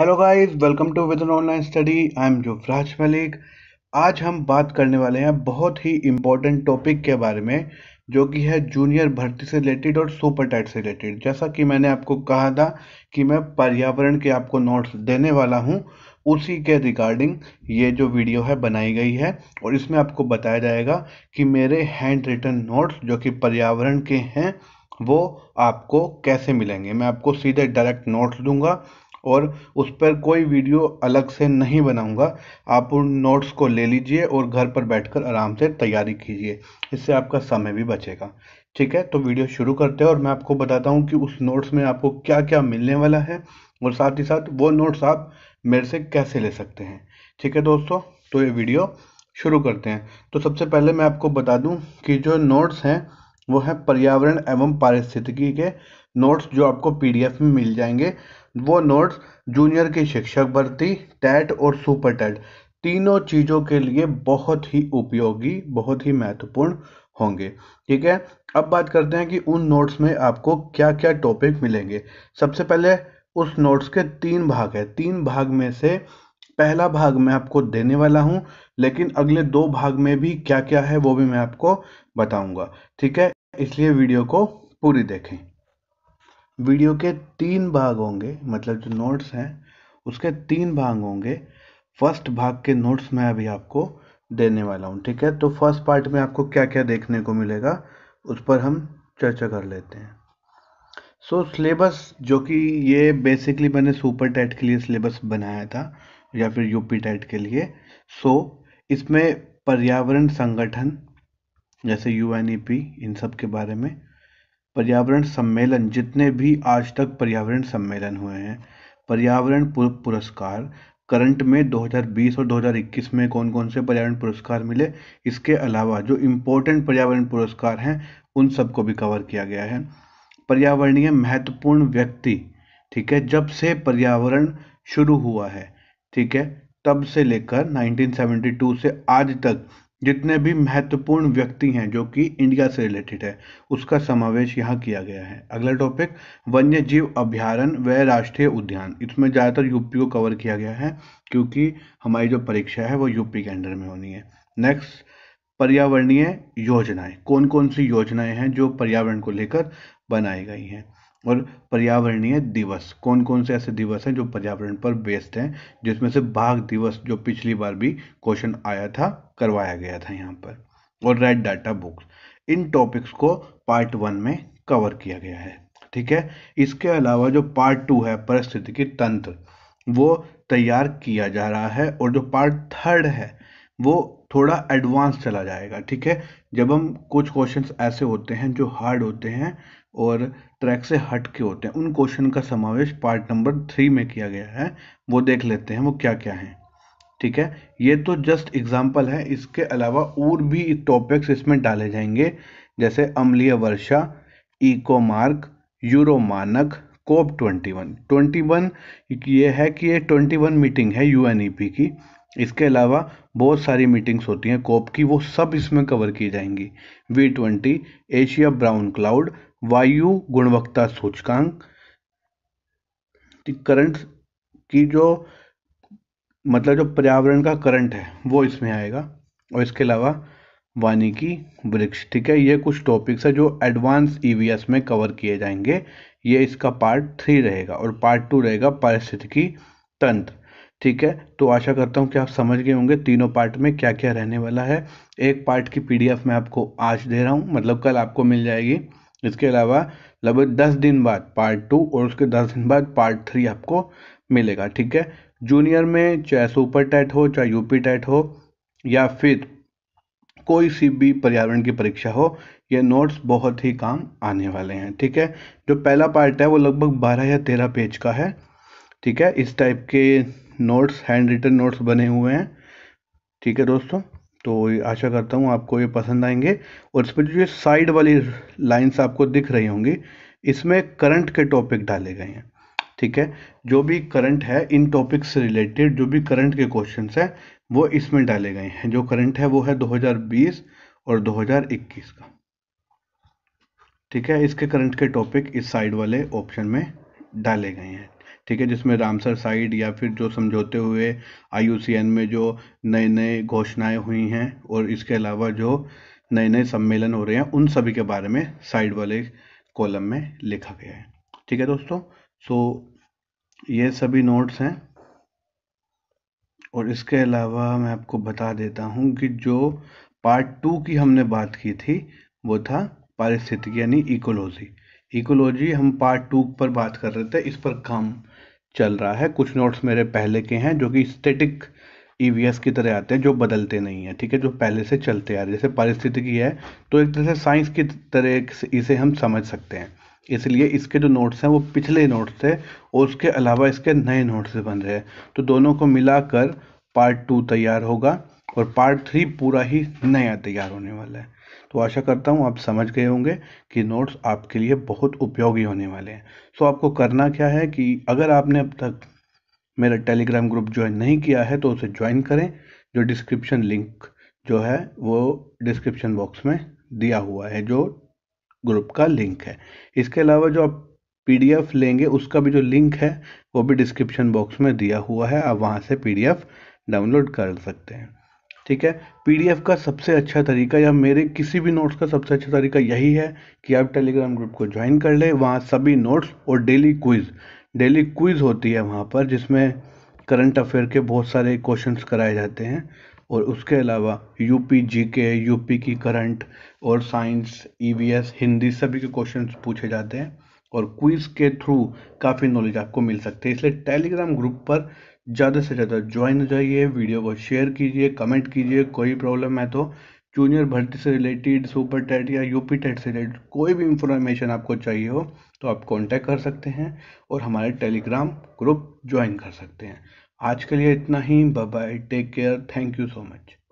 hello guys welcome to with online study I am Yuvraj Malik आज हम बात करने वाले हैं बहुत ही इम्पोर्टेंट टॉपिक के बारे में जो कि है जूनियर भर्ती से रिलेटेड और सुपर टाइट से रिलेटेड जैसा कि मैंने आपको कहा था कि मैं पर्यावरण के आपको नोट्स देने वाला हूं उसी के रिगार्डिंग ये जो वीडियो है बनाई गई है और इसमें आपको बताया जाएगा कि मेरे हैंड रिटर्न नोट्स जो कि पर्यावरण के हैं वो आपको कैसे मिलेंगे मैं आपको सीधे डायरेक्ट नोट्स दूंगा और उस पर कोई वीडियो अलग से नहीं बनाऊंगा आप उन नोट्स को ले लीजिए और घर पर बैठकर आराम से तैयारी कीजिए इससे आपका समय भी बचेगा ठीक है तो वीडियो शुरू करते हैं और मैं आपको बताता हूँ कि उस नोट्स में आपको क्या क्या मिलने वाला है और साथ ही साथ वो नोट्स आप मेरे से कैसे ले सकते हैं ठीक है दोस्तों तो ये वीडियो शुरू करते हैं तो सबसे पहले मैं आपको बता दूं कि जो नोट्स हैं वो हैं पर्यावरण एवं पारिस्थितिकी के नोट्स जो आपको पीडीएफ में मिल जाएंगे वो नोट्स जूनियर की शिक्षक भर्ती टैट और सुपर टैट तीनों चीज़ों के लिए बहुत ही उपयोगी बहुत ही महत्वपूर्ण होंगे ठीक है अब बात करते हैं कि उन नोट्स में आपको क्या क्या टॉपिक मिलेंगे सबसे पहले उस नोट्स के तीन भाग है तीन भाग में से पहला भाग मैं आपको देने वाला हूं लेकिन अगले दो भाग में भी क्या क्या है वो भी मैं आपको बताऊंगा ठीक है इसलिए वीडियो को पूरी देखें वीडियो के तीन भाग होंगे मतलब जो नोट्स हैं उसके तीन भाग होंगे फर्स्ट भाग के नोट्स मैं अभी आपको देने वाला हूँ ठीक है तो फर्स्ट पार्ट में आपको क्या क्या देखने को मिलेगा उस पर हम चर्चा कर लेते हैं सो so, सिलेबस जो कि ये बेसिकली मैंने सुपर टेट के लिए सिलेबस बनाया था या फिर यूपी टेट के लिए सो so, इसमें पर्यावरण संगठन जैसे यू e इन सब के बारे में पर्यावरण सम्मेलन जितने भी आज तक पर्यावरण सम्मेलन हुए हैं पर्यावरण पुरस्कार करंट में 2020 और 2021 में कौन कौन से पर्यावरण पुरस्कार मिले इसके अलावा जो इम्पोर्टेंट पर्यावरण पुरस्कार हैं उन सबको भी कवर किया गया है पर्यावरणीय महत्वपूर्ण व्यक्ति ठीक है जब से पर्यावरण शुरू हुआ है ठीक है तब से लेकर 1972 से आज तक जितने भी महत्वपूर्ण व्यक्ति हैं जो कि इंडिया से रिलेटेड है उसका समावेश यहाँ किया गया है अगला टॉपिक वन्य जीव अभ्यारण व राष्ट्रीय उद्यान इसमें ज़्यादातर यूपी को कवर किया गया है क्योंकि हमारी जो परीक्षा है वो यूपी के अंडर में होनी है नेक्स्ट पर्यावरणीय योजनाएं कौन कौन सी योजनाएं हैं जो पर्यावरण को लेकर बनाई गई हैं और पर्यावरणीय दिवस कौन कौन से ऐसे दिवस हैं जो पर्यावरण पर बेस्ड हैं जिसमें से बाघ दिवस जो पिछली बार भी क्वेश्चन आया था करवाया गया था यहाँ पर और रेड डाटा बुक्स इन टॉपिक्स को पार्ट वन में कवर किया गया है ठीक है इसके अलावा जो पार्ट टू है परिस्थितिकी तंत्र वो तैयार किया जा रहा है और जो पार्ट थर्ड है वो थोड़ा एडवांस चला जाएगा ठीक है जब हम कुछ क्वेश्चंस ऐसे होते हैं जो हार्ड होते हैं और ट्रैक से हट के होते हैं उन क्वेश्चन का समावेश पार्ट नंबर थ्री में किया गया है वो देख लेते हैं वो क्या क्या हैं ठीक है ये तो जस्ट एग्जाम्पल है इसके अलावा और भी टॉपिक्स इसमें डाले जाएंगे जैसे अम्लीय वर्षा इको मार्क यूरो मानक COP twenty one twenty one ये है कि ये ट्वेंटी वन मीटिंग है यू e की इसके अलावा बहुत सारी मीटिंग्स होती हैं कोप की वो सब इसमें कवर की जाएंगी V twenty Asia brown cloud वायु गुणवत्ता सूचकांक करंट की जो मतलब जो पर्यावरण का करंट है वो इसमें आएगा और इसके अलावा वानिकी वृक्ष ठीक है ये कुछ टॉपिक्स है जो एडवांस ईवीएस e में कवर किए जाएंगे ये इसका पार्ट थ्री रहेगा और पार्ट टू रहेगा पारिस्थितिकी तंत्र ठीक है तो आशा करता हूँ कि आप समझ गए होंगे तीनों पार्ट में क्या क्या रहने वाला है एक पार्ट की पीडीएफ मैं आपको आज दे रहा हूँ मतलब कल आपको मिल जाएगी इसके अलावा लगभग दस दिन बाद पार्ट टू और उसके दस दिन बाद पार्ट थ्री आपको मिलेगा ठीक है जूनियर में चाहे सुपर टेट हो चाहे यूपी टेट हो या फिर कोई सी भी पर्यावरण की परीक्षा हो ये नोट्स बहुत ही काम आने वाले हैं ठीक है जो पहला पार्ट है वो लगभग बारह या तेरह पेज का है ठीक है इस टाइप के नोट्स हैंड रिटन नोट्स बने हुए हैं ठीक है दोस्तों तो आशा करता हूँ आपको ये पसंद आएंगे और इसमें जो साइड वाली लाइंस आपको दिख रही होंगी इसमें करंट के टॉपिक डाले गए हैं ठीक है जो भी करंट है इन टॉपिक से रिलेटेड जो भी करंट के क्वेश्चन हैं वो इसमें डाले गए हैं जो करंट है वो है 2020 और 2021 का ठीक है इसके करंट के टॉपिक इस साइड वाले ऑप्शन में डाले गए हैं ठीक है जिसमें रामसर साइड या फिर जो समझौते हुए आई में जो नए नए घोषणाएं हुई हैं और इसके अलावा जो नए नए सम्मेलन हो रहे हैं उन सभी के बारे में साइड वाले कॉलम में लिखा गया है ठीक है दोस्तों सो ये सभी नोट्स हैं और इसके अलावा मैं आपको बता देता हूँ कि जो पार्ट टू की हमने बात की थी वो था पारिस्थितिकी यानी इकोलॉजी इकोलॉजी हम पार्ट टू पर बात कर रहे थे इस पर कम चल रहा है कुछ नोट्स मेरे पहले के हैं जो कि स्टेटिक ई की तरह आते हैं जो बदलते नहीं हैं ठीक है जो पहले से चलते आ रहे जैसे परिस्थिति की है तो एक तरह से साइंस की तरह इसे हम समझ सकते हैं इसलिए इसके जो नोट्स हैं वो पिछले नोट्स थे और उसके अलावा इसके नए नोट्स बन रहे हैं तो दोनों को मिलाकर पार्ट टू तैयार होगा और पार्ट थ्री पूरा ही नया तैयार होने वाला है तो आशा करता हूँ आप समझ गए होंगे कि नोट्स आपके लिए बहुत उपयोगी होने वाले हैं सो तो आपको करना क्या है कि अगर आपने अब तक मेरा टेलीग्राम ग्रुप ज्वाइन नहीं किया है तो उसे ज्वाइन करें जो डिस्क्रिप्शन लिंक जो है वो डिस्क्रिप्शन बॉक्स में दिया हुआ है जो ग्रुप का लिंक है इसके अलावा जो आप पी लेंगे उसका भी जो लिंक है वो भी डिस्क्रिप्शन बॉक्स में दिया हुआ है आप वहाँ से पी डाउनलोड कर सकते हैं ठीक है पीडीएफ का सबसे अच्छा तरीका या मेरे किसी भी नोट्स का सबसे अच्छा तरीका यही है कि आप टेलीग्राम ग्रुप को ज्वाइन कर ले वहाँ सभी नोट्स और डेली क्विज़ डेली क्विज़ होती है वहाँ पर जिसमें करंट अफेयर के बहुत सारे क्वेश्चंस कराए जाते हैं और उसके अलावा यूपी जीके यूपी की करंट और साइंस ईवीएस e हिंदी सभी के क्वेश्चंस पूछे जाते हैं और क्विज़ के थ्रू काफ़ी नॉलेज आपको मिल सकती है इसलिए टेलीग्राम ग्रुप पर ज़्यादा से ज़्यादा ज्वाइन हो जाइए वीडियो को शेयर कीजिए कमेंट कीजिए कोई प्रॉब्लम है तो जूनियर भर्ती से रिलेटेड सुपर टेट या यूपी टेट से रिलेटेड कोई भी इंफॉर्मेशन आपको चाहिए हो तो आप कांटेक्ट कर सकते हैं और हमारे टेलीग्राम ग्रुप ज्वाइन कर सकते हैं आज के लिए इतना ही bye bye take care thank you so much